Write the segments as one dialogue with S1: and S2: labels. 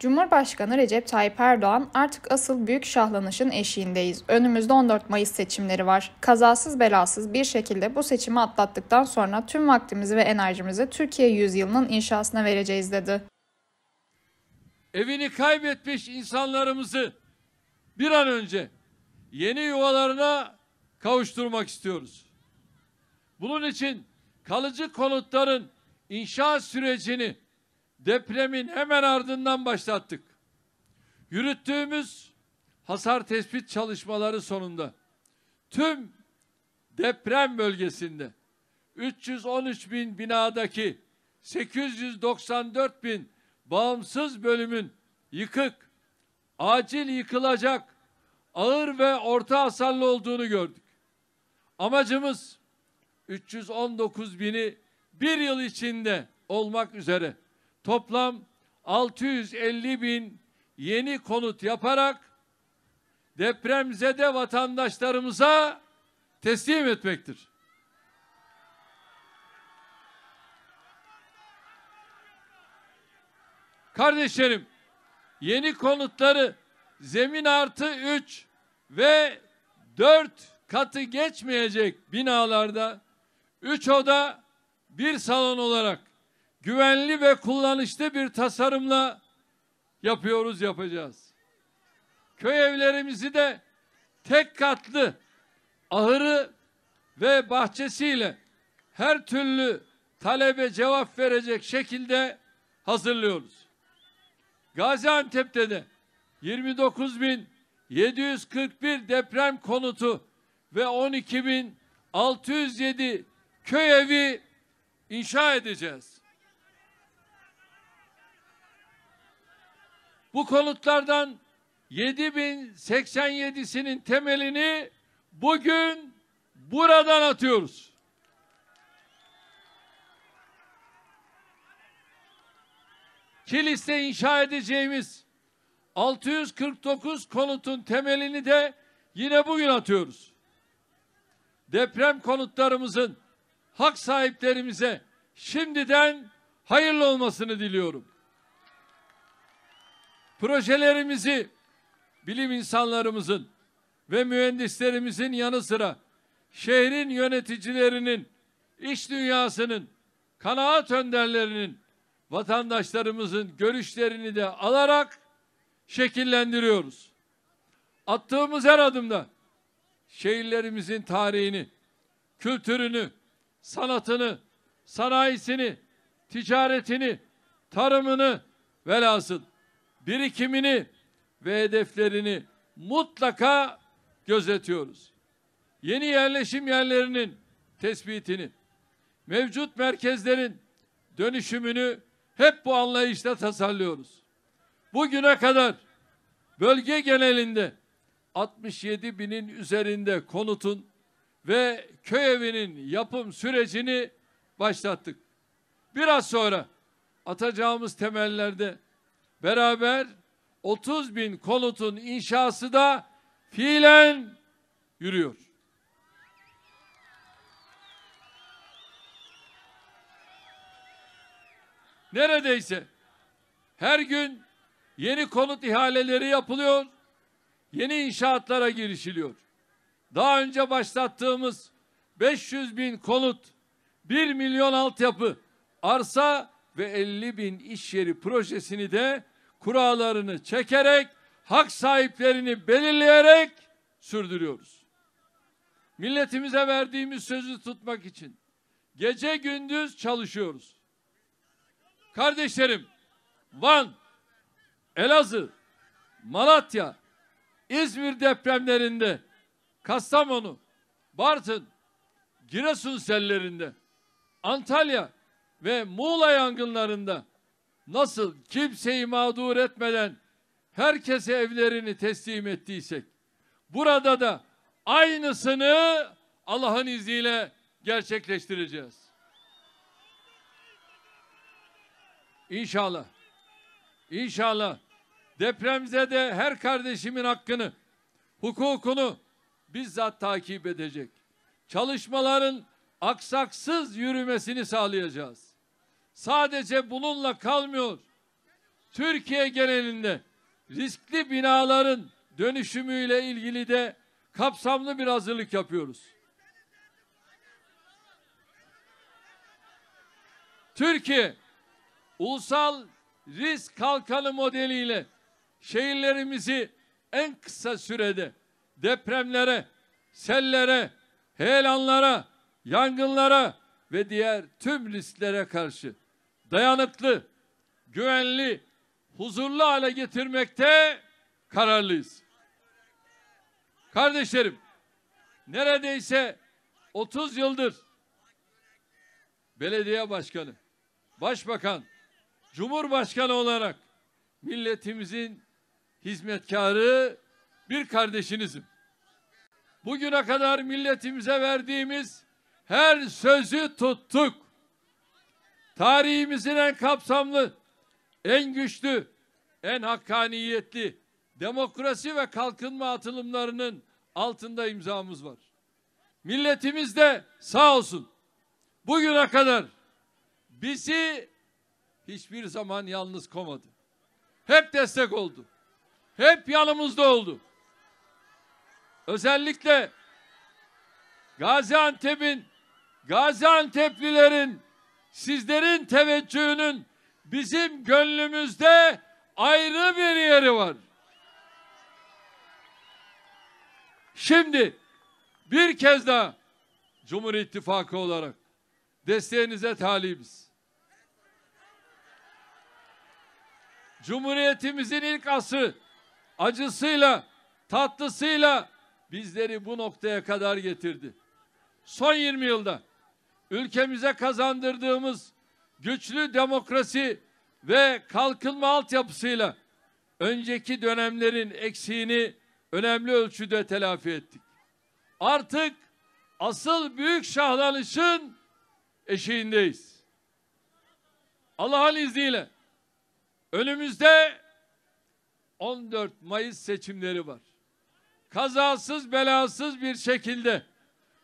S1: Cumhurbaşkanı Recep Tayyip Erdoğan artık asıl büyük şahlanışın eşiğindeyiz. Önümüzde 14 Mayıs seçimleri var. Kazasız belasız bir şekilde bu seçimi atlattıktan sonra tüm vaktimizi ve enerjimizi Türkiye yüzyılının inşasına vereceğiz dedi. Evini kaybetmiş insanlarımızı bir an önce yeni yuvalarına kavuşturmak istiyoruz. Bunun için kalıcı konutların inşa sürecini Depremin hemen ardından başlattık. Yürüttüğümüz hasar tespit çalışmaları sonunda tüm deprem bölgesinde 313 bin binadaki 894 bin bağımsız bölümün yıkık, acil yıkılacak, ağır ve orta hasarlı olduğunu gördük. Amacımız 319 bini bir yıl içinde olmak üzere toplam 650 bin yeni konut yaparak depremzede vatandaşlarımıza teslim etmektir. Kardeşlerim, yeni konutları zemin artı 3 ve 4 katı geçmeyecek binalarda 3 oda 1 salon olarak güvenli ve kullanışlı bir tasarımla yapıyoruz yapacağız. Köy evlerimizi de tek katlı ahırı ve bahçesiyle her türlü talebe cevap verecek şekilde hazırlıyoruz. Gaziantep'te de 29.741 deprem konutu ve 12.607 köy evi inşa edeceğiz. Bu konutlardan 7087'sinin temelini bugün buradan atıyoruz. Kilis'te inşa edeceğimiz 649 konutun temelini de yine bugün atıyoruz. Deprem konutlarımızın hak sahiplerimize şimdiden hayırlı olmasını diliyorum projelerimizi bilim insanlarımızın ve mühendislerimizin yanı sıra şehrin yöneticilerinin, iş dünyasının, kanaat önderlerinin, vatandaşlarımızın görüşlerini de alarak şekillendiriyoruz. Attığımız her adımda şehirlerimizin tarihini, kültürünü, sanatını, sanayisini, ticaretini, tarımını velhasıl birikimini ve hedeflerini mutlaka gözetiyoruz. Yeni yerleşim yerlerinin tespitini, mevcut merkezlerin dönüşümünü hep bu anlayışla tasarlıyoruz. Bugüne kadar bölge genelinde 67 binin üzerinde konutun ve köy evinin yapım sürecini başlattık. Biraz sonra atacağımız temellerde beraber 30 bin konutun inşası da fiilen yürüyor. Neredeyse her gün yeni konut ihaleleri yapılıyor, yeni inşaatlara girişiliyor. Daha önce başlattığımız 500 bin konut, 1 milyon altyapı, arsa ve 50 bin iş yeri projesini de kurallarını çekerek hak sahiplerini belirleyerek sürdürüyoruz. Milletimize verdiğimiz sözü tutmak için gece gündüz çalışıyoruz. Kardeşlerim, Van, Elazığ, Malatya, İzmir depremlerinde, Kastamonu, Bartın, Giresun sellerinde, Antalya, ve Muğla yangınlarında nasıl kimseyi mağdur etmeden herkese evlerini teslim ettiysek burada da aynısını Allah'ın izniyle gerçekleştireceğiz. İnşallah. İnşallah depremize de her kardeşimin hakkını, hukukunu bizzat takip edecek. Çalışmaların aksaksız yürümesini sağlayacağız. Sadece bununla kalmıyor. Türkiye genelinde riskli binaların dönüşümüyle ilgili de kapsamlı bir hazırlık yapıyoruz. Türkiye ulusal risk kalkanı modeliyle şehirlerimizi en kısa sürede depremlere, sellere, heyelanlara, yangınlara ve diğer tüm risklere karşı dayanıklı, güvenli, huzurlu hale getirmekte kararlıyız. Kardeşlerim, neredeyse 30 yıldır belediye başkanı, başbakan, cumhurbaşkanı olarak milletimizin hizmetkarı bir kardeşinizim. Bugüne kadar milletimize verdiğimiz her sözü tuttuk. Tarihimizin en kapsamlı, en güçlü, en hakkaniyetli demokrasi ve kalkınma atılımlarının altında imzamız var. Milletimiz de sağ olsun. Bugüne kadar bizi hiçbir zaman yalnız komadı. Hep destek oldu. Hep yanımızda oldu. Özellikle Gaziantep'in Gaziantep'lilerin, sizlerin teveccühünün bizim gönlümüzde ayrı bir yeri var. Şimdi bir kez daha Cumhur İttifakı olarak desteğinize talibiz. Cumhuriyetimizin ilk asrı acısıyla, tatlısıyla bizleri bu noktaya kadar getirdi. Son 20 yılda ülkemize kazandırdığımız güçlü demokrasi ve kalkınma altyapısıyla önceki dönemlerin eksiğini önemli ölçüde telafi ettik. Artık asıl büyük şahlanışın eşiğindeyiz. Allah'ın izniyle önümüzde 14 Mayıs seçimleri var. Kazasız belasız bir şekilde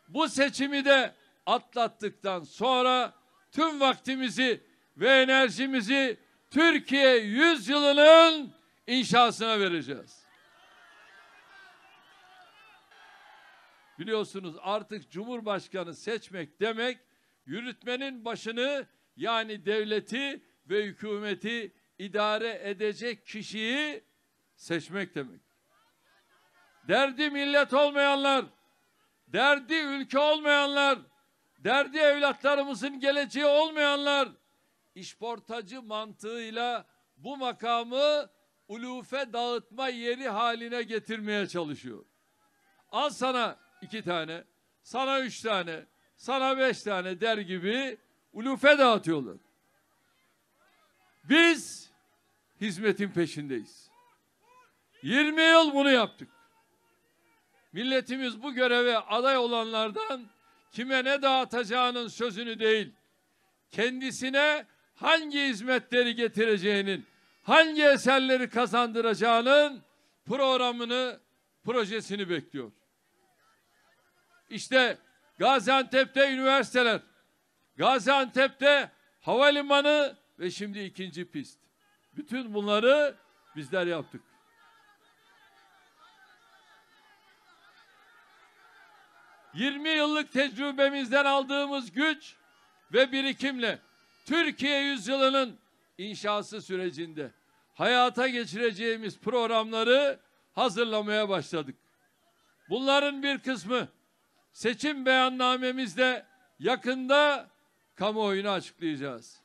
S1: bu seçimi de atlattıktan sonra tüm vaktimizi ve enerjimizi Türkiye 100 yılının inşasına vereceğiz. Biliyorsunuz artık Cumhurbaşkanı seçmek demek yürütmenin başını yani devleti ve hükümeti idare edecek kişiyi seçmek demek. Derdi millet olmayanlar, derdi ülke olmayanlar, Derdi evlatlarımızın geleceği olmayanlar işportacı mantığıyla bu makamı ulufe dağıtma yeri haline getirmeye çalışıyor. Al sana iki tane, sana üç tane, sana beş tane der gibi ulufe dağıtıyorlar. Biz hizmetin peşindeyiz. 20 yıl bunu yaptık. Milletimiz bu göreve aday olanlardan kime ne dağıtacağının sözünü değil, kendisine hangi hizmetleri getireceğinin, hangi eserleri kazandıracağının programını, projesini bekliyor. İşte Gaziantep'te üniversiteler, Gaziantep'te havalimanı ve şimdi ikinci pist. Bütün bunları bizler yaptık. 20 yıllık tecrübemizden aldığımız güç ve birikimle Türkiye yüzyılının inşası sürecinde hayata geçireceğimiz programları hazırlamaya başladık. Bunların bir kısmı seçim beyannamemizde yakında kamuoyuna açıklayacağız.